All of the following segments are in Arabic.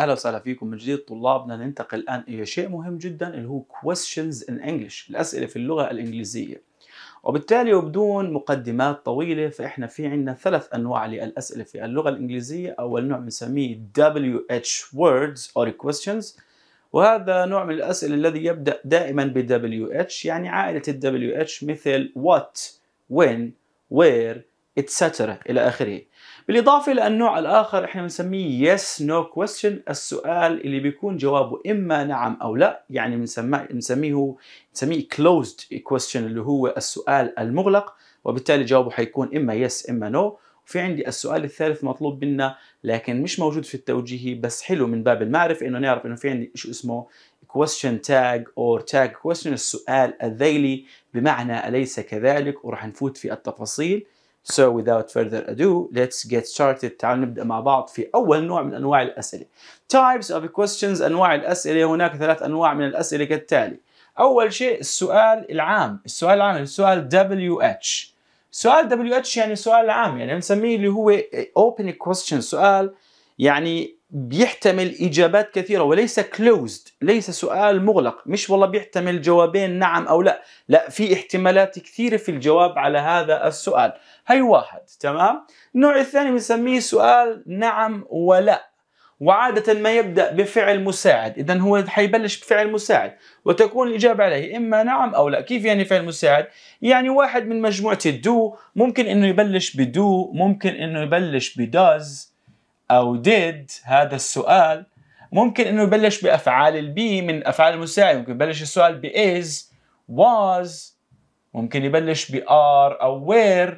اهلا وسهلا فيكم من جديد طلابنا ننتقل الان الى شيء مهم جدا اللي هو questions in English الاسئله في اللغه الانجليزيه وبالتالي وبدون مقدمات طويله فاحنا في عندنا ثلاث انواع للاسئله في اللغه الانجليزيه اول نوع بنسميه WH words or questions وهذا نوع من الاسئله الذي يبدا دائما ب WH يعني عائله ال WH مثل what when where اتسترا الى اخره بالاضافه الى النوع الاخر احنا بنسميه يس نو كويستشن السؤال اللي بيكون جوابه اما نعم او لا يعني بنسميه بنسميه بنسميه كلوزد كويستشن اللي هو السؤال المغلق وبالتالي جوابه حيكون اما يس اما نو وفي عندي السؤال الثالث مطلوب منا لكن مش موجود في التوجيهي بس حلو من باب المعرفه انه نعرف انه في عندي شو اسمه question tag or tag question السؤال الذيلي بمعنى اليس كذلك وراح نفوت في التفاصيل So without further ado, let's get started. تعالوا نبدأ مع بعض في أول نوع من أنواع الأسئلة. Types of questions أنواع الأسئلة هناك ثلاث أنواع من الأسئلة كالتالي. أول شيء السؤال العام، السؤال العام السؤال WH. سؤال WH يعني سؤال عام يعني بنسميه اللي هو open question سؤال يعني بيحتمل اجابات كثيره وليس كلوزد ليس سؤال مغلق مش والله بيحتمل جوابين نعم او لا لا في احتمالات كثيره في الجواب على هذا السؤال هي واحد تمام النوع الثاني بنسميه سؤال نعم ولا وعادة ما يبدأ بفعل مساعد إذا هو حيبلش بفعل مساعد وتكون الإجابة عليه إما نعم أو لا كيف يعني فعل مساعد؟ يعني واحد من مجموعة الدو ممكن أنه يبلش بدو ممكن أنه يبلش بداز أو did هذا السؤال ممكن انه يبلش بافعال البي من افعال المساعدة ممكن يبلش السؤال ب is was ممكن يبلش ب are او where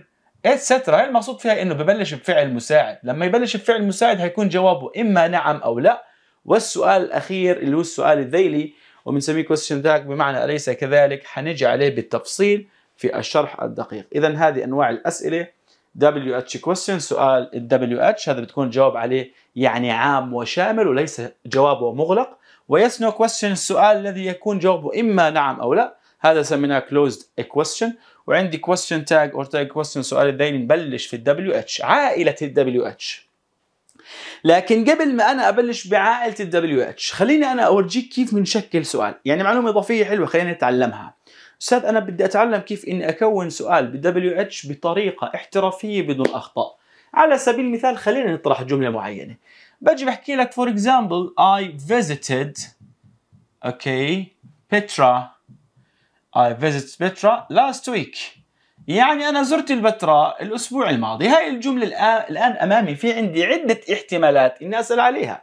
etc هي يعني المقصود فيها انه ببلش بفعل مساعد لما يبلش بفعل مساعد هيكون جوابه اما نعم او لا والسؤال الاخير اللي هو السؤال الذيلي وبنسميه question tag بمعنى اليس كذلك حنجي عليه بالتفصيل في الشرح الدقيق اذا هذه انواع الاسئله دبليو اتش كويستشن سؤال الدبليو اتش هذا بتكون الجواب عليه يعني عام وشامل وليس جوابه مغلق ويس نو كويستشن السؤال الذي يكون جوابه اما نعم او لا هذا سميناه كلوزد كويستشن وعندي كويستشن تاج اور تاج كويستشن سؤال الدين نبلش في الدبليو اتش عائله الدبليو اتش لكن قبل ما انا ابلش بعائله الدبليو اتش خليني انا اورجيك كيف بنشكل سؤال يعني معلومه اضافيه حلوه خلينا نتعلمها استاذ انا بدي اتعلم كيف اني اكون سؤال بدبليو اتش بطريقه احترافيه بدون اخطاء على سبيل المثال خلينا نطرح جمله معينه بجي بحكي لك فور اكزامبل اي فيزيتد اوكي بترا اي فيزيت بترا لاست ويك يعني أنا زرت البتراء الأسبوع الماضي هاي الجملة الآن أمامي في عندي عدة احتمالات إني أسأل عليها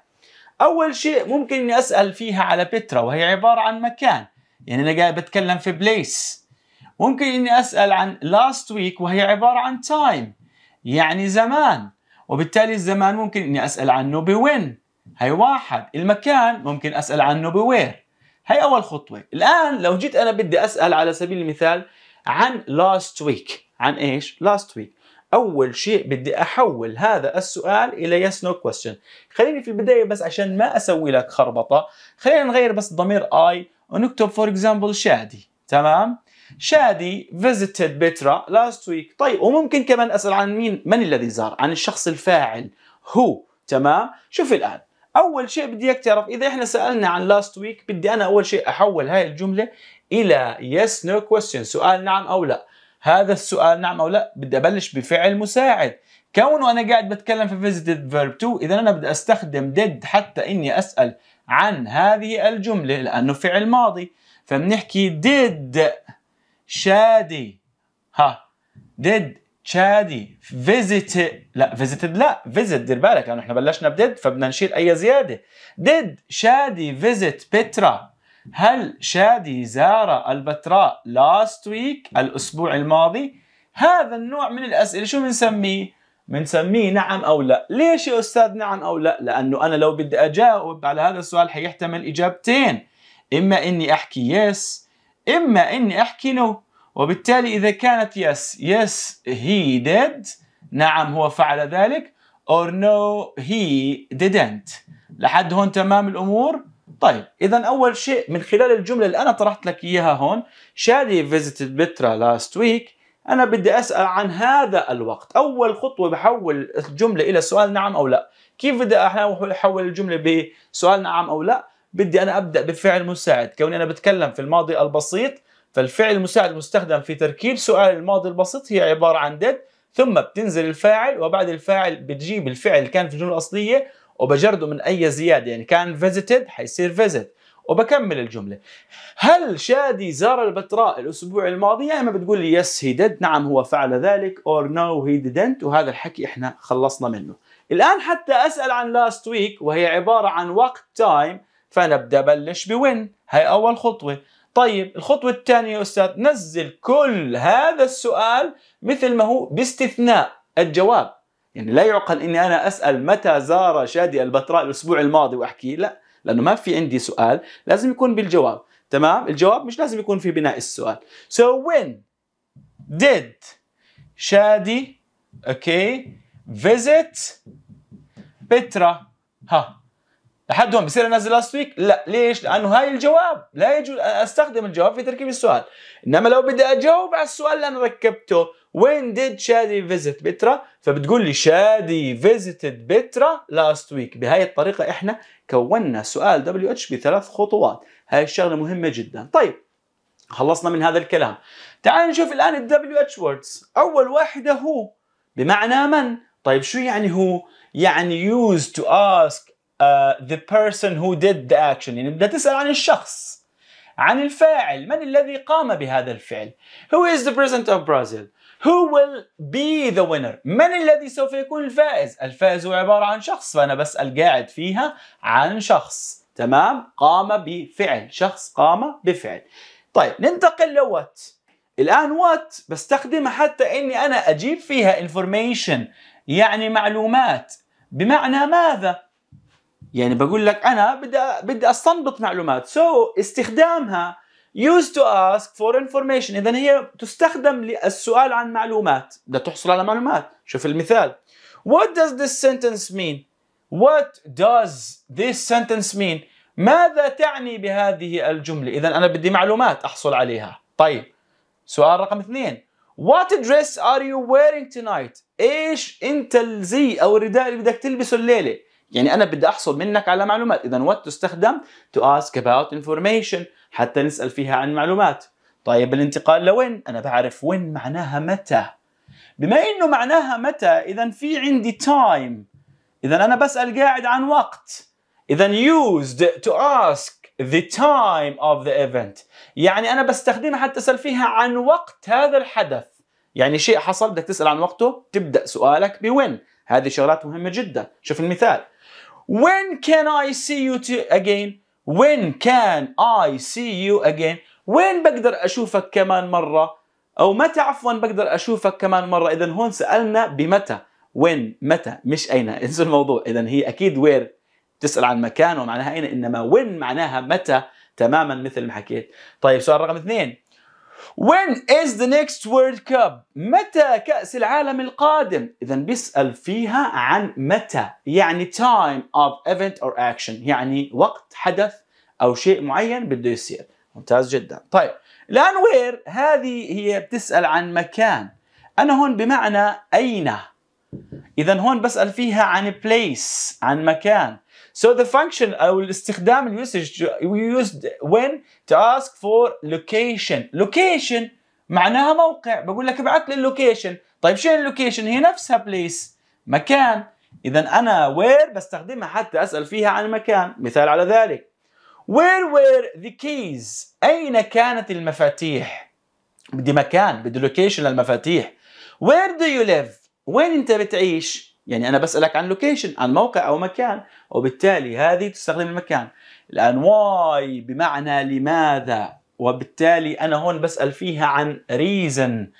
أول شيء ممكن إني أسأل فيها على بترا وهي عبارة عن مكان يعني انا قاعد بتكلم في بليس ممكن اني اسال عن last week وهي عباره عن time يعني زمان وبالتالي الزمان ممكن اني اسال عنه بوين هي واحد المكان ممكن اسال عنه بوير هي اول خطوه الان لو جيت انا بدي اسال على سبيل المثال عن last week عن ايش last week اول شيء بدي احول هذا السؤال الى يس نو كويستشن خليني في البدايه بس عشان ما اسوي لك خربطه خلينا نغير بس ضمير I ونكتب فور اكزامبل شادي تمام شادي فيزيتد بيترا لاست ويك طيب وممكن كمان اسال عن مين من الذي زار عن الشخص الفاعل هو تمام شوف الان اول شيء بدي اياك تعرف اذا احنا سالنا عن لاست ويك بدي انا اول شيء احول هاي الجمله الى يس نو كويستشن سؤال نعم او لا هذا السؤال نعم او لا بدي ابلش بفعل مساعد كونه انا قاعد بتكلم في visited verb 2 اذا انا بدي استخدم did حتى اني اسال عن هذه الجمله لانه فعل ماضي فبنحكي did شادي ها did شادي visit لا visited لا visit دير بالك لانه احنا بلشنا بديد فبدنا نشيل اي زياده did شادي visit بترا هل شادي زار البتراء لاست ويك الأسبوع الماضي؟ هذا النوع من الأسئلة شو بنسميه؟ بنسميه نعم أو لا ليش يا أستاذ نعم أو لا؟ لأنه أنا لو بدي أجاوب على هذا السؤال حيحتمل إجابتين إما إني أحكي يس إما إني أحكي نو وبالتالي إذا كانت يس يس هي ديد، نعم هو فعل ذلك or no he didn't لحد هون تمام الأمور طيب اذا اول شيء من خلال الجمله اللي انا طرحت لك اياها هون شادي فيزيتد بترا لاست ويك انا بدي اسال عن هذا الوقت اول خطوه بحول الجمله الى سؤال نعم او لا كيف بدي احول الجمله بسؤال نعم او لا بدي انا ابدا بفعل مساعد كوني انا بتكلم في الماضي البسيط فالفعل المساعد المستخدم في تركيب سؤال الماضي البسيط هي عباره عن did ثم بتنزل الفاعل وبعد الفاعل بتجيب الفعل اللي كان في الجمله الاصليه وبجرده من اي زياده يعني كان فيزيتد حيصير فيزيت وبكمل الجمله هل شادي زار البتراء الاسبوع الماضي يا اما بتقول لي يس هي ديد نعم هو فعل ذلك اور نو هي ديدنت وهذا الحكي احنا خلصنا منه الان حتى اسال عن لاست ويك وهي عباره عن وقت تايم فنبدا بلش بوين هاي اول خطوه طيب الخطوة الثانية يا أستاذ نزل كل هذا السؤال مثل ما هو باستثناء الجواب يعني لا يعقل اني انا اسال متى زار شادي البتراء الاسبوع الماضي واحكي لا لانه ما في عندي سؤال لازم يكون بالجواب تمام الجواب مش لازم يكون في بناء السؤال so when did شادي اوكي visit بترا ها لحد هون بصير انزل لاست ويك؟ لا ليش؟ لانه هاي الجواب لا يجوز استخدم الجواب في تركيب السؤال انما لو بدي اجاوب على السؤال اللي انا ركبته when did شادي visit بترا فبتقول لي شادي visited بترا last week بهاي الطريقة احنا كونا سؤال WH بثلاث خطوات هاي الشغلة مهمة جدا طيب خلصنا من هذا الكلام تعال نشوف الآن ال WH words أول واحدة هو بمعنى من طيب شو يعني هو يعني used to ask ذا uh, the person who did the action يعني بدها تسأل عن الشخص عن الفاعل من الذي قام بهذا الفعل Who is the president of Brazil Who will be the winner من الذي سوف يكون الفائز الفائز هو عبارة عن شخص فأنا بسأل قاعد فيها عن شخص تمام قام بفعل شخص قام بفعل طيب ننتقل لوات الآن وات بستخدمها حتى أني أنا أجيب فيها information يعني معلومات بمعنى ماذا يعني بقول لك انا بدي بدي استنبط معلومات سو so, استخدامها used to ask for information اذا هي تستخدم للسؤال عن معلومات بدها تحصل على معلومات شوف المثال what does this sentence mean what does this sentence mean ماذا تعني بهذه الجملة اذا انا بدي معلومات احصل عليها طيب سؤال رقم اثنين What dress are you wearing tonight؟ ايش انت الزي او الرداء اللي بدك تلبسه الليله؟ يعني انا بدي احصل منك على معلومات اذا وات تستخدم to ask about information حتى نسال فيها عن معلومات طيب الانتقال لوين انا بعرف وين معناها متى بما انه معناها متى اذا في عندي تايم اذا انا بسال قاعد عن وقت اذا used to ask the time of the event يعني انا بستخدمها حتى اسال فيها عن وقت هذا الحدث يعني شيء حصل بدك تسال عن وقته تبدا سؤالك بوين هذه شغلات مهمة جدا شوف المثال When can I see you again When can I see you again وين بقدر أشوفك كمان مرة أو متى عفوا بقدر أشوفك كمان مرة إذا هون سألنا بمتى وين متى مش أين انسوا الموضوع إذا هي أكيد وير تسأل عن مكان ومعناها أين إنما وين معناها متى تماما مثل ما حكيت طيب سؤال رقم اثنين When is the next World Cup? متى كأس العالم القادم؟ إذا بيسأل فيها عن متى يعني time of event or action يعني وقت حدث أو شيء معين بده يصير ممتاز جدا طيب الآن where هذه هي بتسأل عن مكان أنا هون بمعنى أين إذا هون بسأل فيها عن place عن مكان So the function أو uh, الاستخدام usage we used when to ask for location. Location معناها موقع بقول لك ابعث لي اللوكيشن طيب شو اللوكيشن هي نفسها بليس مكان اذا انا وير بستخدمها حتى اسال فيها عن المكان مثال على ذلك where were the keys اين كانت المفاتيح بدي مكان بدي لوكيشن للمفاتيح where do you live وين انت بتعيش يعني انا بسالك عن لوكيشن عن موقع او مكان وبالتالي هذه تستخدم المكان الان واي بمعنى لماذا وبالتالي انا هون بسال فيها عن ريزن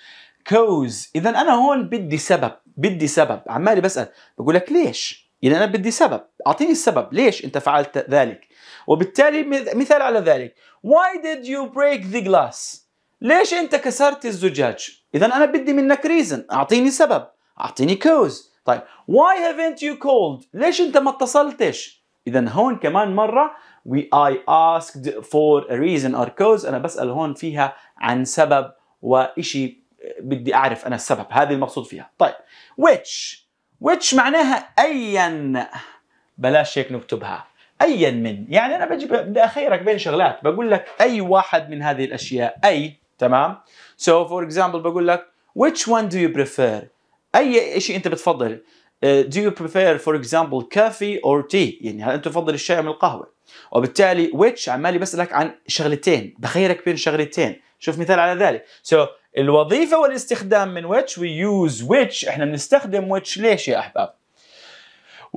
كوز اذا انا هون بدي سبب بدي سبب عمالي بسال بقول لك ليش اذا انا بدي سبب اعطيني السبب ليش انت فعلت ذلك وبالتالي مثال على ذلك why did you break the glass ليش انت كسرت الزجاج اذا انا بدي منك ريزن اعطيني سبب اعطيني كوز طيب why haven't you called ليش انت ما اتصلتش اذا هون كمان مره we I asked for a reason or cause انا بسال هون فيها عن سبب وإشي بدي اعرف انا السبب هذه المقصود فيها طيب which which معناها ايا بلاش هيك نكتبها ايا من يعني انا بجي بدي اخيرك بين شغلات بقول لك اي واحد من هذه الاشياء اي تمام so for example بقول لك which one do you prefer اي شيء انت بتفضل آه، do you prefer for example coffee or tea يعني هل انت تفضل الشاي ام القهوه وبالتالي which عمالي بسالك عن شغلتين بخيرك بين شغلتين شوف مثال على ذلك so الوظيفه والاستخدام من which we use which احنا بنستخدم which ليش يا احباب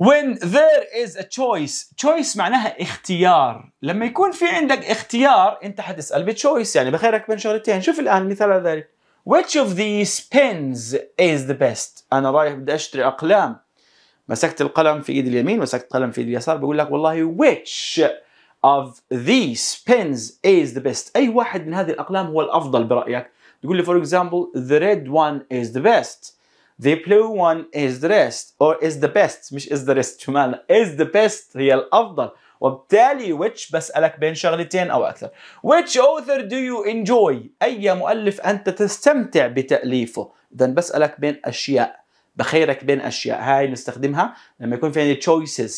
when there is a choice choice معناها اختيار لما يكون في عندك اختيار انت حتسال بتشويس يعني بخيرك بين شغلتين شوف الان مثال على ذلك Which of these pens is the best? أنا رايح بدي أشتري أقلام. مسكت القلم في إيدي اليمين ومسكت القلم في إيدي اليسار بقول لك والله which of these pens is the best؟ أي واحد من هذه الأقلام هو الأفضل برأيك؟ تقول لي for example the red one is the best. The blue one is the best or is the best مش is the best شمال is the best هي الأفضل وبالتالي which بسألك بين شغلتين أو أكثر which author do you enjoy أي مؤلف أنت تستمتع بتأليفه إذا بسألك بين أشياء بخيرك بين أشياء هاي نستخدمها لما يكون في عندي choices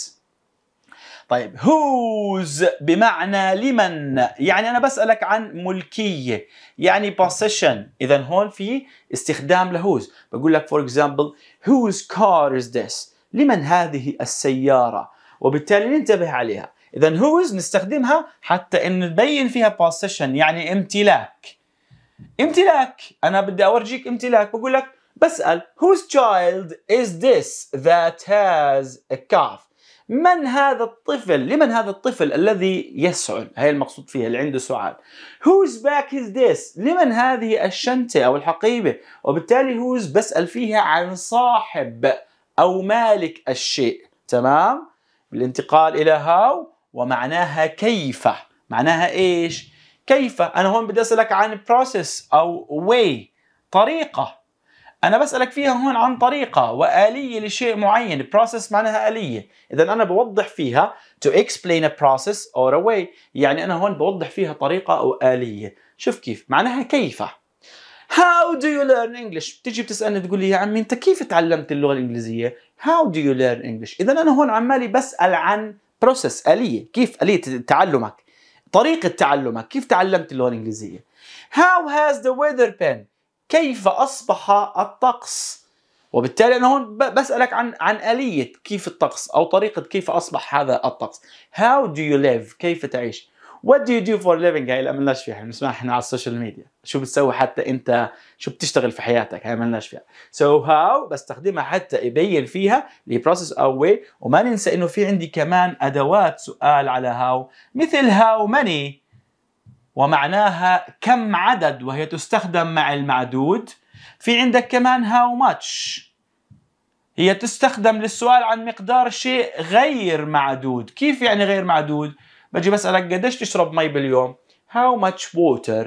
طيب whose بمعنى لمن يعني أنا بسألك عن ملكية يعني possession إذا هون في استخدام لهوز بقول لك for example whose car is this لمن هذه السيارة وبالتالي ننتبه عليها اذا هوز نستخدمها حتى ان نبين فيها possession يعني امتلاك امتلاك انا بدي اورجيك امتلاك بقول لك بسال whose child is this that has a calf من هذا الطفل لمن هذا الطفل الذي يسعل هي المقصود فيها اللي عنده سعال whose back is this لمن هذه الشنطة أو الحقيبة وبالتالي whose بسأل فيها عن صاحب أو مالك الشيء تمام بالانتقال الى هاو ومعناها كيف معناها ايش كيف انا هون بدي اسالك عن بروسيس او واي طريقه انا بسالك فيها هون عن طريقه واليه لشيء معين بروسيس معناها اليه اذا انا بوضح فيها to explain a process or a way يعني انا هون بوضح فيها طريقه او اليه شوف كيف معناها كيف How do you learn English? بتيجي بتسالني تقول لي يا عمي انت كيف تعلمت اللغه الانجليزيه How do you learn English? اذا انا هون عمالي بسال عن بروسس اليه كيف اليه تعلمك طريقه تعلمك كيف تعلمت اللغه الانجليزيه How has the weather been? كيف اصبح الطقس وبالتالي انا هون بسالك عن عن اليه كيف الطقس او طريقه كيف اصبح هذا الطقس How do you live؟ كيف تعيش وات دو يو دو فور ليفنج هاي ما لناش فيها يعني بنسمعها احنا على السوشيال ميديا شو بتسوي حتى انت شو بتشتغل في حياتك هاي لناش فيها سو so هاو بستخدمها حتى ابين فيها بروسس او واي وما ننسى انه في عندي كمان ادوات سؤال على هاو مثل هاو ماني ومعناها كم عدد وهي تستخدم مع المعدود في عندك كمان هاو ماتش هي تستخدم للسؤال عن مقدار شيء غير معدود كيف يعني غير معدود بجي بسألك قديش تشرب مي باليوم how much water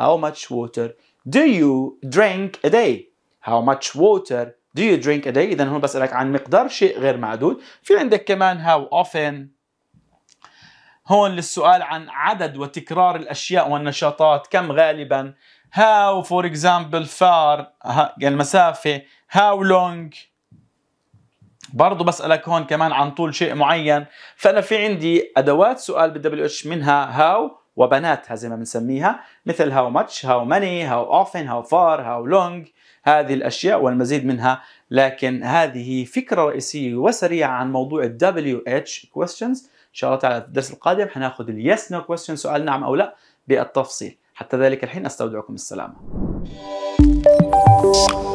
how much water do you drink a day how much water do you drink a day اذا هون بسألك عن مقدار شيء غير معدود في عندك كمان how often هون للسؤال عن عدد وتكرار الاشياء والنشاطات كم غالبا how for example far يعني المسافه how long برضه بسألك هون كمان عن طول شيء معين فأنا في عندي أدوات سؤال بالدبليو اتش منها هاو وبناتها زي ما بنسميها مثل هاو ماتش هاو ماني هاو اوفن هاو فار هاو لونج هذه الأشياء والمزيد منها لكن هذه فكرة رئيسية وسريعة عن موضوع ال WH questions إن شاء الله تعالى في الدرس القادم حناخذ اليس نو no سؤال نعم أو لا بالتفصيل حتى ذلك الحين أستودعكم السلامة